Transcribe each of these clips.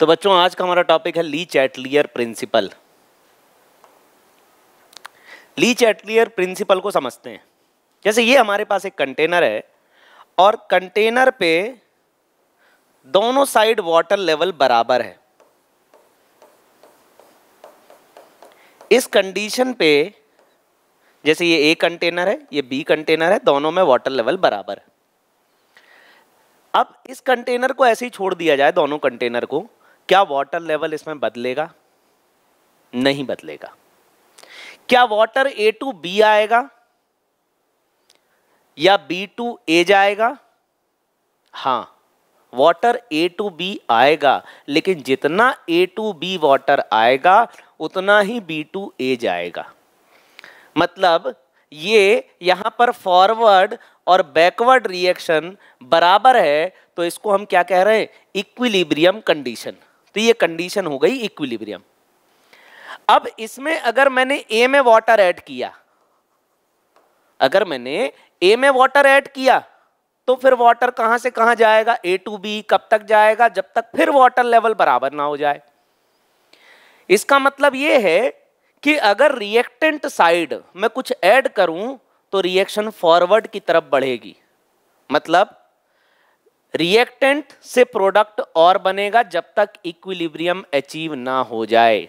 तो बच्चों आज का हमारा टॉपिक है Le Chatelier principle Le Chatelier principle को समझते हैं जैसे ये हमारे पास एक कंटेनर है और कंटेनर पे दोनों साइड वाटर लेवल बराबर है इस कंडीशन पे जैसे ये ए कंटेनर है ये बी कंटेनर है दोनों में वाटर लेवल बराबर है अब इस कंटेनर को ऐसे ही छोड़ दिया जाए दोनों कंटेनर को क्या वाटर लेवल इसमें बदलेगा नहीं बदलेगा क्या वाटर ए टू बी आएगा या बी टू ए जाएगा हां वाटर ए टू बी आएगा लेकिन जितना ए टू बी वाटर आएगा उतना ही बी टू ए जाएगा मतलब ये यहां पर फॉरवर्ड और बैकवर्ड रिएक्शन बराबर है तो इसको हम क्या कह रहे हैं इक्विलिब्रियम कंडीशन तो ये कंडीशन हो गई इक्विलिब्रियम अब इसमें अगर मैंने ए में वाटर ऐड किया अगर मैंने ए में वाटर ऐड किया तो फिर वाटर कहां से कहां जाएगा ए टू बी कब तक जाएगा जब तक फिर वाटर लेवल बराबर ना हो जाए इसका मतलब यह है कि अगर रिएक्टेंट साइड में कुछ ऐड करूं तो रिएक्शन फॉरवर्ड की तरफ बढ़ेगी मतलब रिएक्टेंट से प्रोडक्ट और बनेगा जब तक इक्विलिब्रियम अचीव ना हो जाए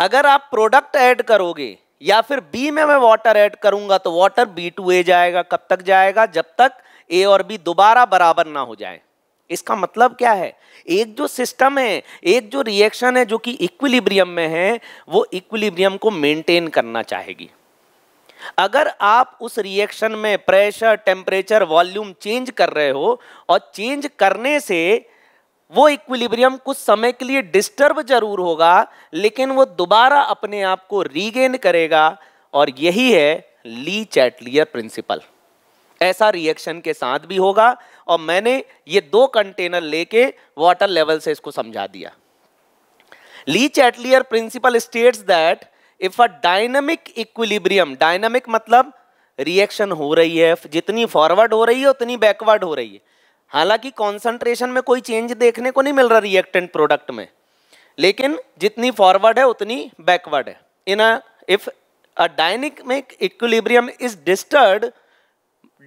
अगर आप प्रोडक्ट ऐड करोगे या फिर बी में मैं वाटर ऐड करूंगा तो वाटर बी टू ए जाएगा कब तक जाएगा जब तक ए और बी दोबारा बराबर ना हो जाए इसका मतलब क्या है एक जो सिस्टम है एक जो रिएक्शन है जो कि इक्विलिब्रियम में है वो इक्विलिब्रियम को मेंटेन करना चाहेगी अगर आप उस रिएक्शन में प्रेशर टेम्परेचर वॉल्यूम चेंज कर रहे हो और चेंज करने से वो इक्विलिब्रियम कुछ समय के लिए डिस्टर्ब जरूर होगा लेकिन वो दोबारा अपने आप को रीगेन करेगा और यही है ली चैटलियर प्रिंसिपल ऐसा रिएक्शन के साथ भी होगा और मैंने ये दो कंटेनर लेके वाटर लेवल से इसको समझा दिया Le Chatelier principle states that if a dynamic equilibrium dynamic मतलब रिएक्शन हो रही है जितनी फॉरवर्ड हो रही है उतनी बैकवर्ड हो रही है हालांकि कॉन्सेंट्रेशन में कोई चेंज देखने को नहीं मिल रहा रिएक्टेंट प्रोडक्ट में लेकिन जितनी फॉरवर्ड है उतनी बैकवर्ड है in a if a dynamic equilibrium is disturb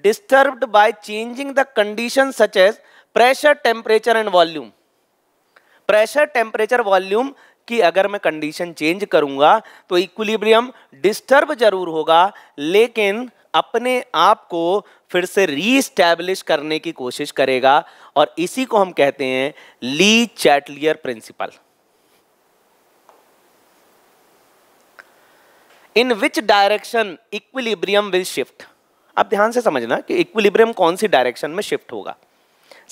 disturbed by changing the condition such as pressure temperature and volume pressure temperature volume कि अगर मैं कंडीशन चेंज करूंगा तो इक्विलिब्रियम डिस्टर्ब जरूर होगा लेकिन अपने आप को फिर से रीस्टैब्लिश करने की कोशिश करेगा और इसी को हम कहते हैं Le Chatelier principle in which direction equilibrium will shift अब ध्यान से समझना कि इक्विलिब्रियम कौन सी डायरेक्शन में शिफ्ट होगा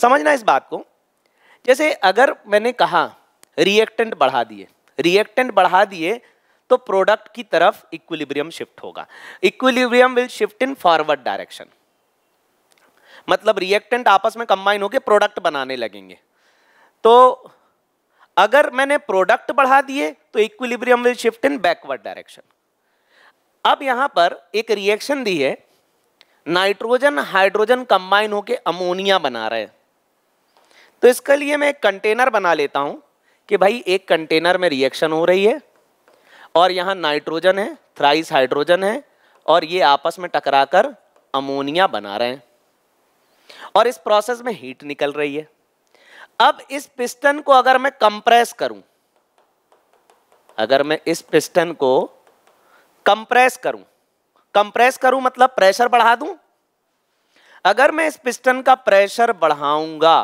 समझना इस बात को जैसे अगर मैंने कहा रिएक्टेंट बढ़ा दिए रिएक्टेंट बढ़ा दिए तो प्रोडक्ट की तरफ इक्विलिब्रियम शिफ्ट होगा equilibrium will shift in forward direction मतलब रिएक्टेंट आपस में कंबाइन होकर प्रोडक्ट बनाने लगेंगे तो अगर मैंने प्रोडक्ट बढ़ा दिए तो equilibrium will shift in backward direction अब यहां पर एक रिएक्शन दी है नाइट्रोजन हाइड्रोजन कंबाइन होकर अमोनिया बना रहे हैं तो इसके लिए मैं एक कंटेनर बना लेता हूं कि भाई एक कंटेनर में रिएक्शन हो रही है और यहाँ नाइट्रोजन है थ्राइस हाइड्रोजन है और ये आपस में टकराकर अमोनिया बना रहे हैं और इस प्रोसेस में हीट निकल रही है अब इस पिस्टन को अगर मैं कंप्रेस करूं अगर मैं इस पिस्टन को कंप्रेस करूं कंप्रेस करूं मतलब प्रेशर बढ़ा दूं अगर मैं इस पिस्टन का प्रेशर बढ़ाऊंगा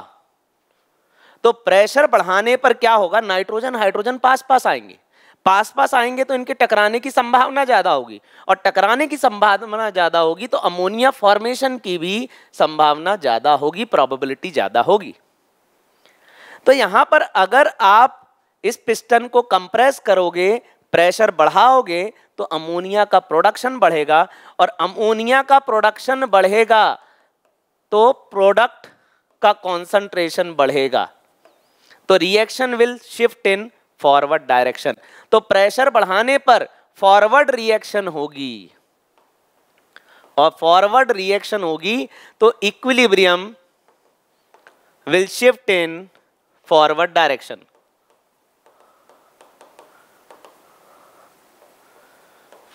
तो प्रेशर बढ़ाने पर क्या होगा नाइट्रोजन हाइड्रोजन पास पास आएंगे पास पास आएंगे तो इनके टकराने की संभावना ज़्यादा होगी और टकराने की संभावना ज़्यादा होगी तो अमोनिया फॉर्मेशन की भी संभावना ज़्यादा होगी प्रॉबिलिटी ज़्यादा होगी तो यहाँ पर अगर आप इस पिस्टन को कंप्रेस करोगे प्रेशर बढ़ाओगे तो अमोनिया का प्रोडक्शन बढ़ेगा और अमोनिया का प्रोडक्शन बढ़ेगा तो प्रोडक्ट का कॉन्सेंट्रेशन बढ़ेगा तो reaction will shift in forward direction तो प्रेशर बढ़ाने पर फॉरवर्ड रिएक्शन होगी और फॉरवर्ड रिएक्शन होगी तो equilibrium will shift in forward direction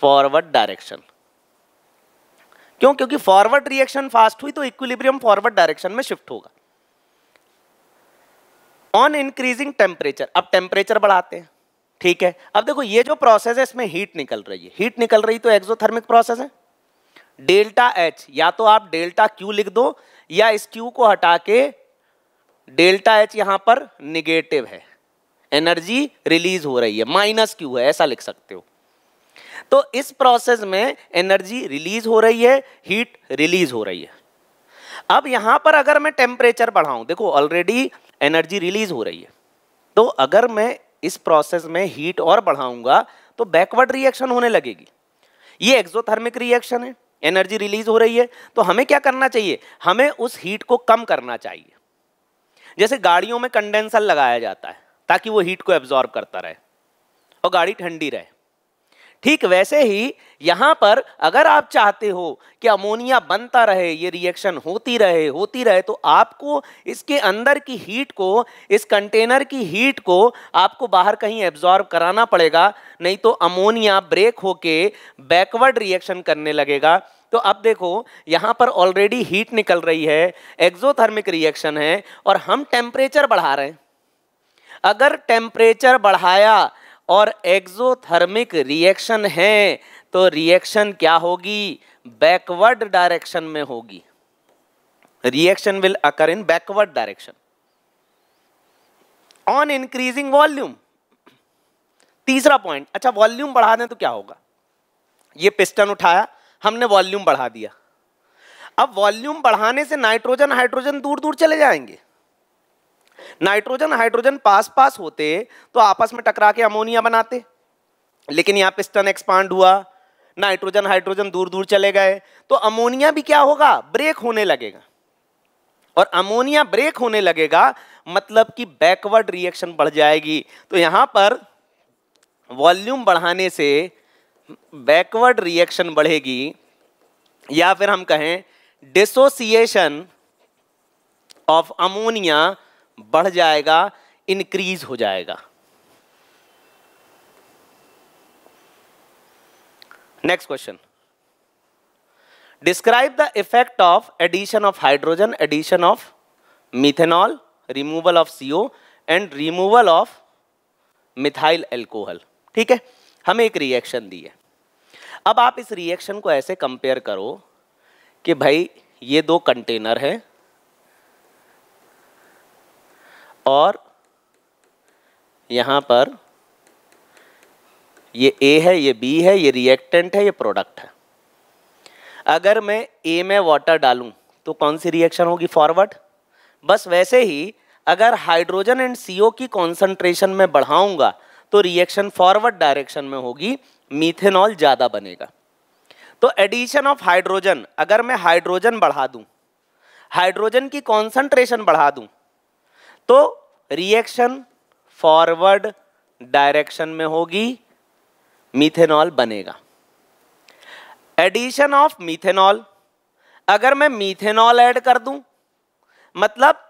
forward direction क्यों क्योंकि फॉरवर्ड रिएक्शन फास्ट हुई तो इक्विलिब्रियम फॉरवर्ड डायरेक्शन में शिफ्ट होगा ऑन इंक्रीजिंग टेम्परेचर अब टेम्परेचर बढ़ाते हैं ठीक है अब देखो ये जो प्रोसेस है इसमें हीट निकल रही है हीट निकल रही तो एक्सोथर्मिक प्रोसेस है डेल्टा एच या तो आप डेल्टा क्यू लिख दो या इस क्यू को हटा के डेल्टा एच यहां पर निगेटिव है एनर्जी रिलीज हो रही है माइनस क्यू है ऐसा लिख सकते हो तो इस प्रोसेस में एनर्जी रिलीज हो रही है हीट रिलीज हो रही है अब यहां पर अगर मैं टेम्परेचर बढ़ाऊं देखो ऑलरेडी एनर्जी रिलीज हो रही है तो अगर मैं इस प्रोसेस में हीट और बढ़ाऊंगा तो बैकवर्ड रिएक्शन होने लगेगी ये एक्जोथर्मिक रिएक्शन है एनर्जी रिलीज हो रही है तो हमें क्या करना चाहिए हमें उस हीट को कम करना चाहिए जैसे गाड़ियों में कंडेंसर लगाया जाता है ताकि वो हीट को एब्जॉर्ब करता रहे और गाड़ी ठंडी रहे ठीक वैसे ही यहाँ पर अगर आप चाहते हो कि अमोनिया बनता रहे ये रिएक्शन होती रहे होती रहे तो आपको इसके अंदर की हीट को इस कंटेनर की हीट को आपको बाहर कहीं एब्जॉर्ब कराना पड़ेगा नहीं तो अमोनिया ब्रेक होके बैकवर्ड रिएक्शन करने लगेगा तो अब देखो यहाँ पर ऑलरेडी हीट निकल रही है एक्जोथर्मिक रिएक्शन है और हम टेम्परेचर बढ़ा रहे हैं अगर टेम्परेचर बढ़ाया और एक्सोथर्मिक रिएक्शन है तो रिएक्शन क्या होगी बैकवर्ड डायरेक्शन में होगी reaction will occur in backward direction on increasing volume तीसरा पॉइंट अच्छा वॉल्यूम बढ़ा दें तो क्या होगा ये पिस्टन उठाया हमने वॉल्यूम बढ़ा दिया अब वॉल्यूम बढ़ाने से नाइट्रोजन हाइड्रोजन दूर दूर चले जाएंगे नाइट्रोजन हाइड्रोजन पास पास होते तो आपस में टकरा के अमोनिया बनाते लेकिन यहाँ पिस्टन एक्सपांड हुआ नाइट्रोजन हाइड्रोजन दूर दूर चले गए तो अमोनिया भी क्या होगा ब्रेक होने लगेगा और अमोनिया ब्रेक होने लगेगा मतलब कि बैकवर्ड रिएक्शन बढ़ जाएगी तो यहां पर वॉल्यूम बढ़ाने से बैकवर्ड रिएक्शन बढ़ेगी या फिर हम कहें डिसोसिएशन ऑफ अमोनिया बढ़ जाएगा इंक्रीज हो जाएगा next question describe the effect of addition of hydrogen addition of methanol removal of CO and removal of methyl alcohol ठीक है हमें एक रिएक्शन दी है अब आप इस रिएक्शन को ऐसे कंपेयर करो कि भाई ये दो कंटेनर हैं और यहाँ पर ये ए है ये बी है ये रिएक्टेंट है ये प्रोडक्ट है अगर मैं ए में वाटर डालूं तो कौन सी रिएक्शन होगी फॉरवर्ड बस वैसे ही अगर हाइड्रोजन एंड सीओ की कॉन्सेंट्रेशन में बढ़ाऊंगा तो रिएक्शन फॉरवर्ड डायरेक्शन में होगी मीथेनॉल ज़्यादा बनेगा तो एडिशन ऑफ हाइड्रोजन अगर मैं हाइड्रोजन बढ़ा दूं हाइड्रोजन की कॉन्सेंट्रेशन बढ़ा दूं तो रिएक्शन फॉरवर्ड डायरेक्शन में होगी मीथेनॉल बनेगा एडिशन ऑफ मीथेनॉल अगर मैं मीथेनॉल ऐड कर दूं मतलब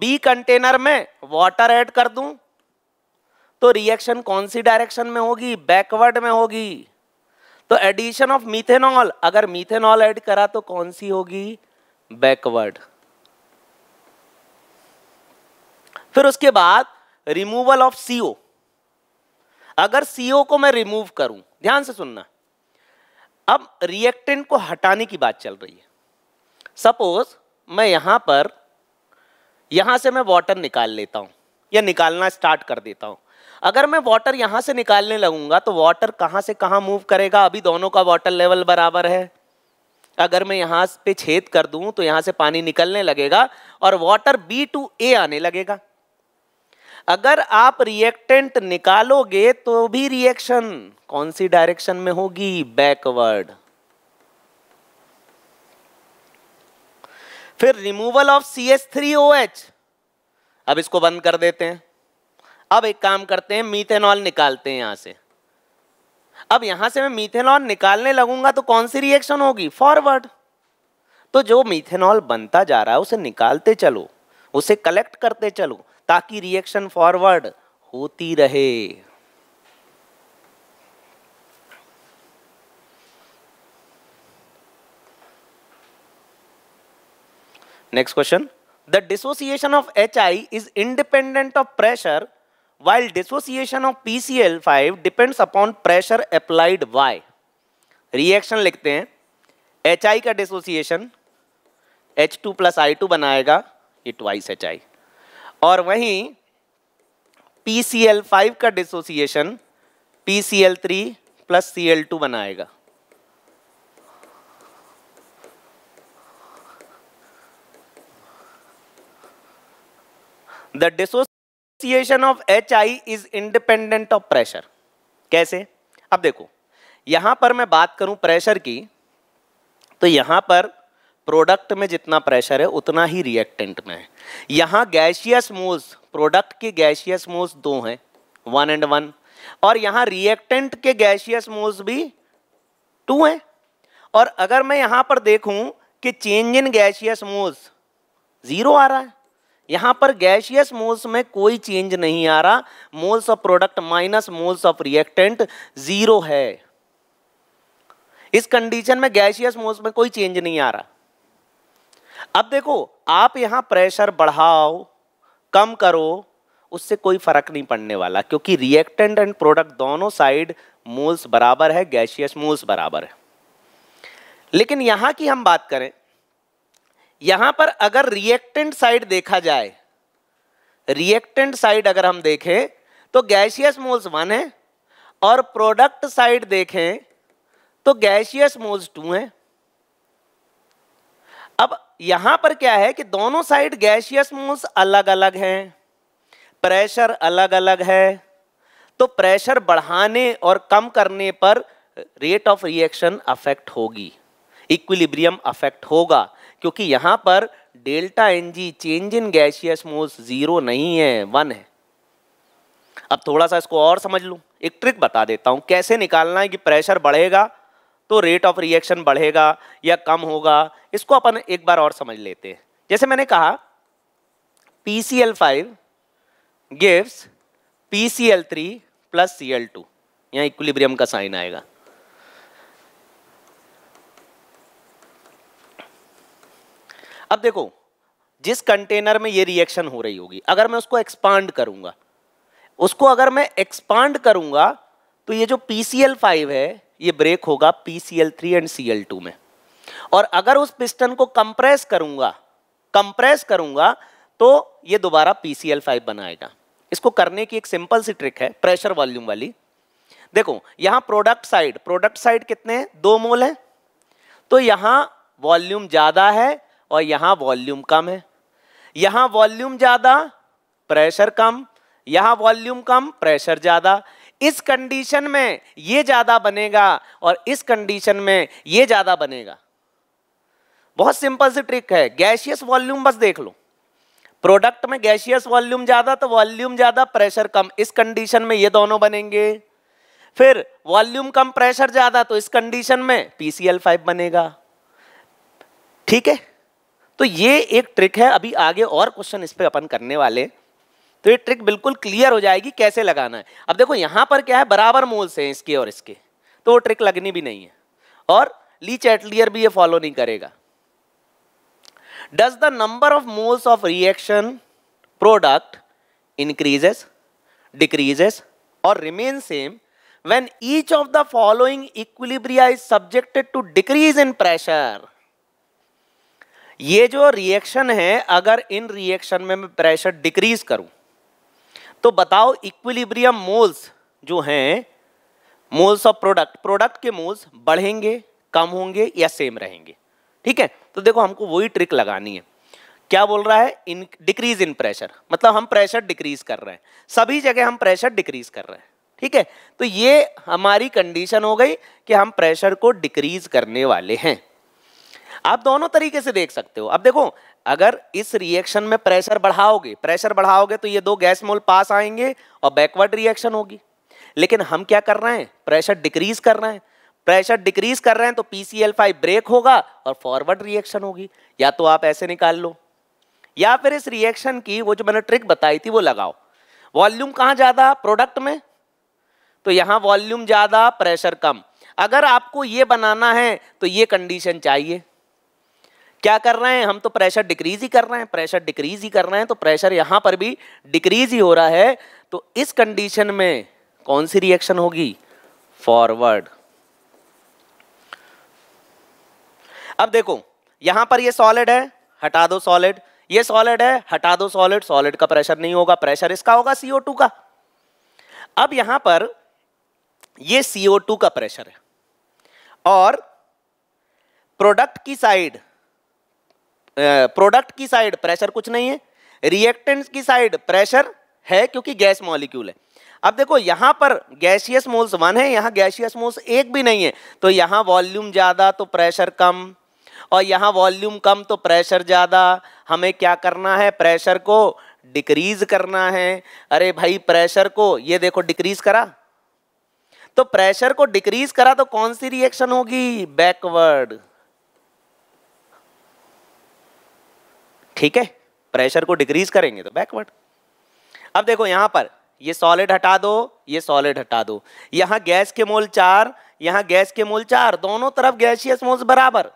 बी कंटेनर में वाटर ऐड कर दूं तो रिएक्शन कौन सी डायरेक्शन में होगी बैकवर्ड में होगी तो एडिशन ऑफ मीथेनॉल अगर मीथेनॉल ऐड करा तो कौन सी होगी बैकवर्ड फिर उसके बाद रिमूवल ऑफ सीओ अगर सीओ को मैं रिमूव करूं ध्यान से सुनना अब रिएक्टेंट को हटाने की बात चल रही है सपोज मैं यहां पर यहां से मैं वाटर निकाल लेता हूं या निकालना स्टार्ट कर देता हूं अगर मैं वाटर यहां से निकालने लगूंगा तो वाटर कहां से कहां मूव करेगा अभी दोनों का वाटर लेवल बराबर है अगर मैं यहां पे छेद कर दूं तो यहां से पानी निकलने लगेगा और वाटर बी टू ए आने लगेगा अगर आप रिएक्टेंट निकालोगे तो भी रिएक्शन कौन सी डायरेक्शन में होगी बैकवर्ड फिर removal of C H three O H अब इसको बंद कर देते हैं अब एक काम करते हैं मीथेनॉल निकालते हैं यहां से अब यहां से मैं मीथेनॉल निकालने लगूंगा तो कौन सी रिएक्शन होगी फॉरवर्ड तो जो मीथेनॉल बनता जा रहा है उसे निकालते चलो उसे कलेक्ट करते चलो ताकि रिएक्शन फॉरवर्ड होती रहे next question the dissociation of H I is independent of pressure while dissociation of PCl five depends upon pressure applied why reaction लिखते हैं आई का dissociation H two plus I two बनाएगा ये twice H I और वहीं P C L five का dissociation P C L three plus C L two बनाएगा the dissociation of H I is independent of pressure कैसे अब देखो यहां पर मैं बात करूं प्रेशर की तो यहां पर प्रोडक्ट में जितना प्रेशर है उतना ही रिएक्टेंट में है यहाँ गैशियस मोल्स प्रोडक्ट के गैशियस मोल्स दो हैं वन एंड वन और यहाँ रिएक्टेंट के गैशियस मोल्स भी टू हैं और अगर मैं यहाँ पर देखूँ कि change in gaseous moles zero आ रहा है यहाँ पर गैशियस मोल्स में कोई चेंज नहीं आ रहा moles of product minus moles of reactant zero है इस कंडीशन में गैशियस मोल्स में कोई चेंज नहीं आ रहा अब देखो आप यहां प्रेशर बढ़ाओ कम करो उससे कोई फर्क नहीं पड़ने वाला क्योंकि रिएक्टेंट एंड प्रोडक्ट दोनों साइड मोल्स बराबर है गैशियस मोल्स बराबर है लेकिन यहां की हम बात करें यहां पर अगर रिएक्टेंट साइड देखा जाए रिएक्टेंट साइड अगर हम देखें तो गैशियस मोल्स वन है और प्रोडक्ट साइड देखें तो गैशियस मोल्स टू है अब यहां पर क्या है कि दोनों साइड गैशियस मोल्स अलग अलग हैं प्रेशर अलग अलग है तो प्रेशर बढ़ाने और कम करने पर रेट ऑफ रिएक्शन अफेक्ट होगी इक्विलिब्रियम अफेक्ट होगा क्योंकि यहां पर delta N G change in gaseous moles zero नहीं है वन है अब थोड़ा सा इसको और समझ लो एक ट्रिक बता देता हूं कैसे निकालना है कि प्रेशर बढ़ेगा तो रेट ऑफ रिएक्शन बढ़ेगा या कम होगा इसको अपन एक बार और समझ लेते हैं जैसे मैंने कहा P C L five gives P C L three plus C L two यहाँ इक्विलिब्रियम का साइन आएगा अब देखो जिस कंटेनर में ये रिएक्शन हो रही होगी अगर मैं उसको एक्सपांड करूंगा उसको अगर मैं एक्सपांड करूंगा तो ये जो पी सी एल फाइव है ये ब्रेक होगा P three and C two में और अगर उस पिस्टन को कंप्रेस करूंगा कंप्रेस करूंगा तो ये दोबारा पी फाइव बनाएगा इसको करने की एक सिंपल सी ट्रिक है प्रेशर वॉल्यूम वाली देखो यहां प्रोडक्ट साइड प्रोडक्ट साइड कितने हैं दो मोल है तो यहां वॉल्यूम ज्यादा है और यहां वॉल्यूम कम है यहां वॉल्यूम ज्यादा प्रेशर कम यहां वॉल्यूम कम प्रेशर ज्यादा इस कंडीशन में ये ज़्यादा बनेगा और इस कंडीशन में ये ज़्यादा बनेगा बहुत सिंपल सी ट्रिक है गैशियस वॉल्यूम बस देख लो प्रोडक्ट में गैशियस वॉल्यूम ज़्यादा तो वॉल्यूम ज़्यादा प्रेशर कम इस कंडीशन में ये दोनों बनेंगे फिर वॉल्यूम कम प्रेशर ज़्यादा तो इस कंडीशन में पीसीएल फाइव बनेगा ठीक है तो ये एक ट्रिक है अभी आगे और क्वेश्चन इस पर अपन करने वाले तो ये ट्रिक बिल्कुल क्लियर हो जाएगी कैसे लगाना है अब देखो यहां पर क्या है बराबर मोल्स हैं इसके और इसके तो वो ट्रिक लगनी भी नहीं है और ली चैटलियर भी ये फॉलो नहीं करेगा does the number of moles of reaction product increases decreases और remain same when each of the following equilibria is subjected to decrease in pressure ये जो रिएक्शन है अगर इन रिएक्शन में मैं प्रेशर डिक्रीज करूं तो बताओ इक्विलिब्रियम मोल्स जो हैं मोल्स ऑफ प्रोडक्ट प्रोडक्ट के मोल्स बढ़ेंगे कम होंगे या सेम रहेंगे ठीक है तो देखो हमको वही ट्रिक लगानी है क्या बोल रहा है इन डिक्रीज इन प्रेशर मतलब हम प्रेशर डिक्रीज कर रहे हैं सभी जगह हम प्रेशर डिक्रीज कर रहे हैं ठीक है तो ये हमारी कंडीशन हो गई कि हम प्रेशर को डिक्रीज करने वाले हैं आप दोनों तरीके से देख सकते हो अब देखो अगर इस रिएक्शन में प्रेशर बढ़ाओगे प्रेशर बढ़ाओगे तो ये दो गैस मोल पास आएंगे और बैकवर्ड रिएक्शन होगी लेकिन हम क्या कर रहे हैं प्रेशर डिक्रीज कर रहे हैं प्रेशर डिक्रीज कर रहे हैं तो पी ब्रेक होगा और फॉरवर्ड रिएक्शन होगी या तो आप ऐसे निकाल लो या फिर इस रिएक्शन की वो जो मैंने ट्रिक बताई थी वो लगाओ वॉल्यूम कहाँ ज़्यादा प्रोडक्ट में तो यहाँ वॉल्यूम ज़्यादा प्रेशर कम अगर आपको ये बनाना है तो ये कंडीशन चाहिए क्या कर रहे हैं हम तो प्रेशर डिक्रीज ही कर रहे हैं प्रेशर डिक्रीज ही कर रहे हैं तो प्रेशर यहां पर भी डिक्रीज ही हो रहा है तो इस कंडीशन में कौन सी रिएक्शन होगी फॉरवर्ड अब देखो यहां पर ये सॉलिड है हटा दो सॉलिड ये सॉलिड है हटा दो सॉलिड सॉलिड का प्रेशर नहीं होगा प्रेशर इसका होगा सीओ टू का अब यहां पर ये सीओ टू का प्रेशर है और प्रोडक्ट की साइड प्रोडक्ट की साइड प्रेशर कुछ नहीं है रिएक्टेंट्स की साइड प्रेशर है क्योंकि गैस मॉलिक्यूल है अब देखो यहां पर गैशियस मोल्स वन है यहां गैशियस मोल्स एक भी नहीं है तो यहां वॉल्यूम ज़्यादा तो प्रेशर कम और यहां वॉल्यूम कम तो प्रेशर ज़्यादा हमें क्या करना है प्रेशर को डिक्रीज करना है अरे भाई प्रेशर को ये देखो डिक्रीज करा तो प्रेशर को डिक्रीज करा तो कौन सी रिएक्शन होगी बैकवर्ड ठीक है प्रेशर को डिक्रीज करेंगे तो बैकवर्ड अब देखो यहां पर ये सॉलिड हटा दो ये सॉलिड हटा दो यहां गैस के मोल चार यहां गैस के मोल चार दोनों तरफ गैसियस मोल बराबर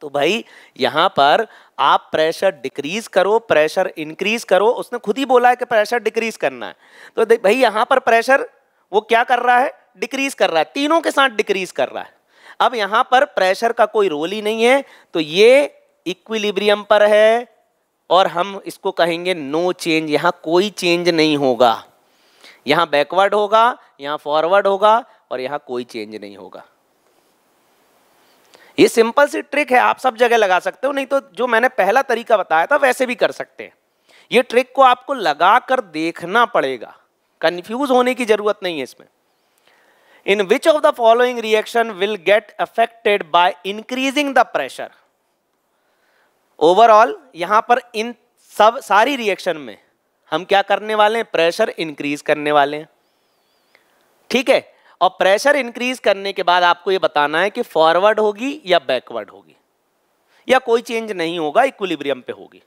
तो भाई यहां पर आप प्रेशर डिक्रीज करो प्रेशर इंक्रीज करो उसने खुद ही बोला है कि प्रेशर डिक्रीज करना है तो भाई यहां पर प्रेशर वो क्या कर रहा है डिक्रीज कर रहा है तीनों के साथ डिक्रीज कर रहा है अब यहां पर प्रेशर का कोई रोल ही नहीं है तो ये इक्विलिब्रियम पर है और हम इसको कहेंगे नो चेंज यहाँ कोई चेंज नहीं होगा यहाँ बैकवर्ड होगा यहाँ फॉरवर्ड होगा और यहाँ कोई चेंज नहीं होगा ये सिंपल सी ट्रिक है आप सब जगह लगा सकते हो नहीं तो जो मैंने पहला तरीका बताया था वैसे भी कर सकते हैं ये ट्रिक को आपको लगा कर देखना पड़ेगा कंफ्यूज होने की जरूरत नहीं है इसमें in which of the following reaction will get affected by increasing the pressure overall यहां पर इन सब सारी रिएक्शन में हम क्या करने वाले हैं प्रेशर इंक्रीज करने वाले हैं ठीक है और प्रेशर इंक्रीज करने के बाद आपको ये बताना है कि फॉरवर्ड होगी या बैकवर्ड होगी या कोई चेंज नहीं होगा इक्विलिब्रियम पे होगी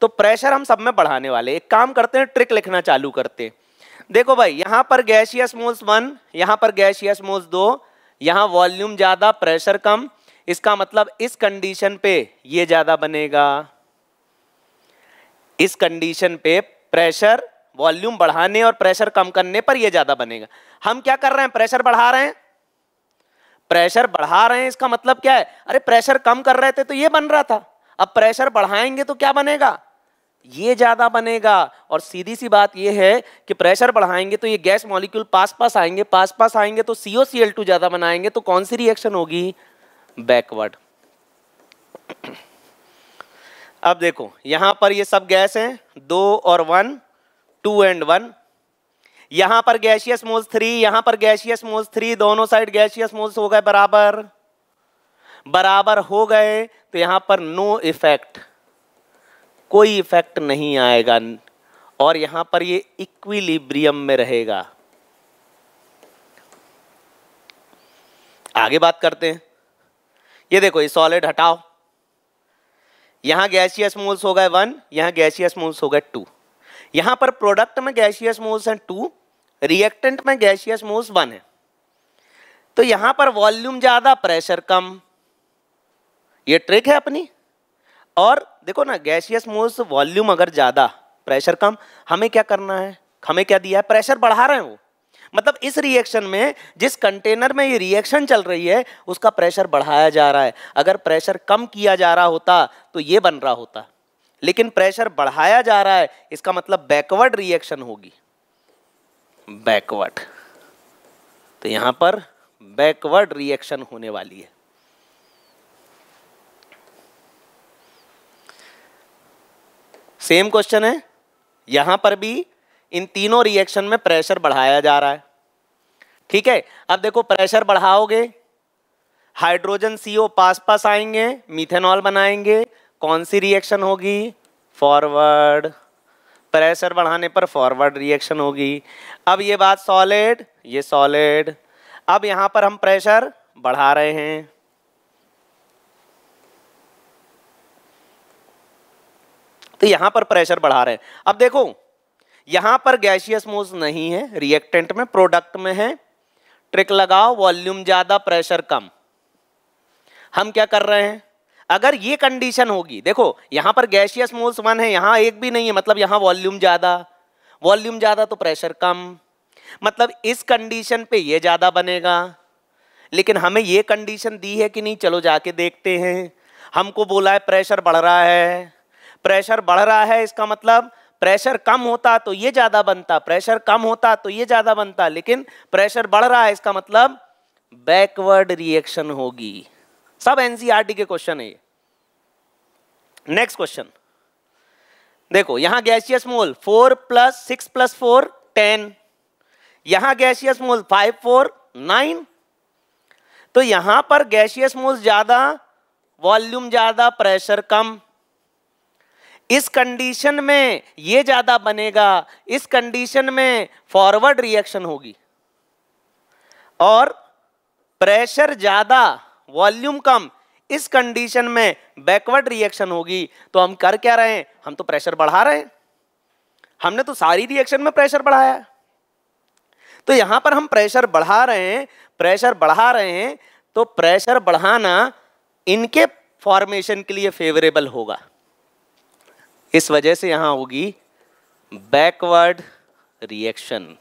तो प्रेशर हम सब में बढ़ाने वाले एक काम करते हैं ट्रिक लिखना चालू करते हैं देखो भाई यहां पर गैशियस मोल्स वन यहां पर गैशियस मोल्स दो यहां वॉल्यूम ज़्यादा प्रेशर कम इसका मतलब इस कंडीशन पे ये ज़्यादा बनेगा इस कंडीशन पे प्रेशर वॉल्यूम बढ़ाने और प्रेशर कम करने पर यह ज़्यादा बनेगा हम क्या कर रहे हैं प्रेशर बढ़ा रहे हैं प्रेशर बढ़ा रहे हैं इसका मतलब क्या है अरे प्रेशर कम कर रहे थे तो ये बन रहा था अब प्रेशर बढ़ाएंगे तो क्या बनेगा ये ज़्यादा बनेगा और सीधी सी बात ये है कि प्रेशर बढ़ाएंगे तो ये गैस मॉलिक्यूल पास पास आएंगे पास पास आएंगे तो सीओ सी एल टू ज़्यादा बनाएंगे तो कौन सी रिएक्शन होगी बैकवर्ड अब देखो यहां पर ये सब गैस हैं दो और वन टू एंड वन यहां पर गैशियस मोल्स थ्री यहां पर गैशियस मोल्स थ्री दोनों साइड गैशियस मोल्स हो गए बराबर बराबर हो गए तो यहां पर नो इफेक्ट कोई इफेक्ट नहीं आएगा और यहां पर ये इक्विलिब्रियम में रहेगा आगे बात करते हैं ये देखो ये सॉलिड हटाओ यहां गैसियस मोल्स हो गए वन यहां गैसियस मोल्स हो गए टू यहां पर प्रोडक्ट में गैसियस मोल्स हैं टू रिएक्टेंट में गैसियस मोल्स वन है तो यहां पर वॉल्यूम ज़्यादा प्रेशर कम ये ट्रिक है अपनी और देखो ना गैसियस मोल्स वॉल्यूम अगर ज़्यादा प्रेशर कम हमें क्या करना है हमें क्या दिया है प्रेशर बढ़ा रहे हैं वो मतलब इस रिएक्शन में जिस कंटेनर में ये रिएक्शन चल रही है उसका प्रेशर बढ़ाया जा रहा है अगर प्रेशर कम किया जा रहा होता तो ये बन रहा होता लेकिन प्रेशर बढ़ाया जा रहा है इसका मतलब बैकवर्ड रिएक्शन होगी बैकवर्ड तो यहां पर बैकवर्ड रिएक्शन होने वाली है सेम क्वेश्चन है यहां पर भी इन तीनों रिएक्शन में प्रेशर बढ़ाया जा रहा है ठीक है अब देखो प्रेशर बढ़ाओगे हाइड्रोजन सीओ पास पास आएंगे मीथेनॉल बनाएंगे कौन सी रिएक्शन होगी फॉरवर्ड प्रेशर बढ़ाने पर फॉरवर्ड रिएक्शन होगी अब ये बात सॉलिड ये सॉलिड अब यहां पर हम प्रेशर बढ़ा रहे हैं तो यहां पर प्रेशर बढ़ा रहे हैं अब देखो यहां पर गैशियस मोल्स नहीं है रिएक्टेंट में प्रोडक्ट में है ट्रिक लगाओ वॉल्यूम ज्यादा प्रेशर कम हम क्या कर रहे हैं अगर ये कंडीशन होगी देखो यहां पर गैशियस मोल्स वन है यहां एक भी नहीं है मतलब यहां वॉल्यूम ज्यादा वॉल्यूम ज्यादा तो प्रेशर कम मतलब इस कंडीशन पे ये ज्यादा बनेगा लेकिन हमें ये कंडीशन दी है कि नहीं चलो जाके देखते हैं हमको बोला है प्रेशर बढ़ रहा है प्रेशर बढ़ रहा है इसका मतलब प्रेशर कम होता तो ये ज़्यादा बनता प्रेशर कम होता तो ये ज़्यादा बनता लेकिन प्रेशर बढ़ रहा है इसका मतलब बैकवर्ड रिएक्शन होगी सब एनसीआरटी के क्वेश्चन है ये नेक्स्ट क्वेश्चन देखो यहां gaseous mole four plus six plus four ten यहां gaseous mole five four nine तो यहां पर गैसियस मोल ज्यादा वॉल्यूम ज्यादा प्रेशर कम इस कंडीशन में ये ज़्यादा बनेगा इस कंडीशन में फॉरवर्ड रिएक्शन होगी और प्रेशर ज़्यादा वॉल्यूम कम इस कंडीशन में बैकवर्ड रिएक्शन होगी तो हम कर क्या रहे हैं हम तो प्रेशर बढ़ा रहे हैं हमने तो सारी रिएक्शन में प्रेशर बढ़ाया तो यहां पर हम प्रेशर बढ़ा रहे हैं प्रेशर बढ़ा रहे हैं तो प्रेशर बढ़ाना इनके फॉर्मेशन के लिए फेवरेबल होगा इस वजह से यहाँ होगी बैकवर्ड रिएक्शन